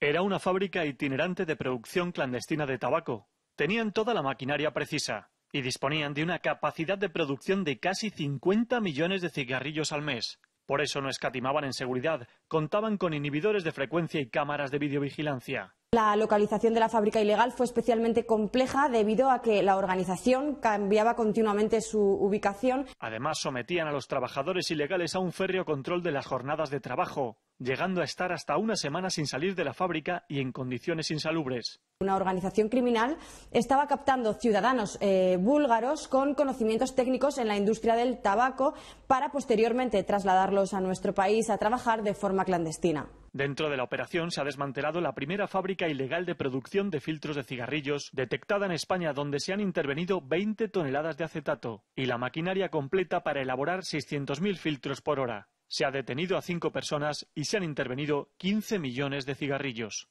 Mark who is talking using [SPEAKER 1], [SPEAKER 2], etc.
[SPEAKER 1] Era una fábrica itinerante de producción clandestina de tabaco, tenían toda la maquinaria precisa y disponían de una capacidad de producción de casi 50 millones de cigarrillos al mes. Por eso no escatimaban en seguridad, contaban con inhibidores de frecuencia y cámaras de videovigilancia.
[SPEAKER 2] La localización de la fábrica ilegal fue especialmente compleja debido a que la organización cambiaba continuamente su ubicación.
[SPEAKER 1] Además, sometían a los trabajadores ilegales a un férreo control de las jornadas de trabajo, llegando a estar hasta una semana sin salir de la fábrica y en condiciones insalubres.
[SPEAKER 2] Una organización criminal estaba captando ciudadanos eh, búlgaros con conocimientos técnicos en la industria del tabaco para posteriormente trasladarlos a nuestro país a trabajar de forma clandestina.
[SPEAKER 1] Dentro de la operación se ha desmantelado la primera fábrica ilegal de producción de filtros de cigarrillos detectada en España, donde se han intervenido 20 toneladas de acetato y la maquinaria completa para elaborar 600.000 filtros por hora. Se ha detenido a cinco personas y se han intervenido 15 millones de cigarrillos.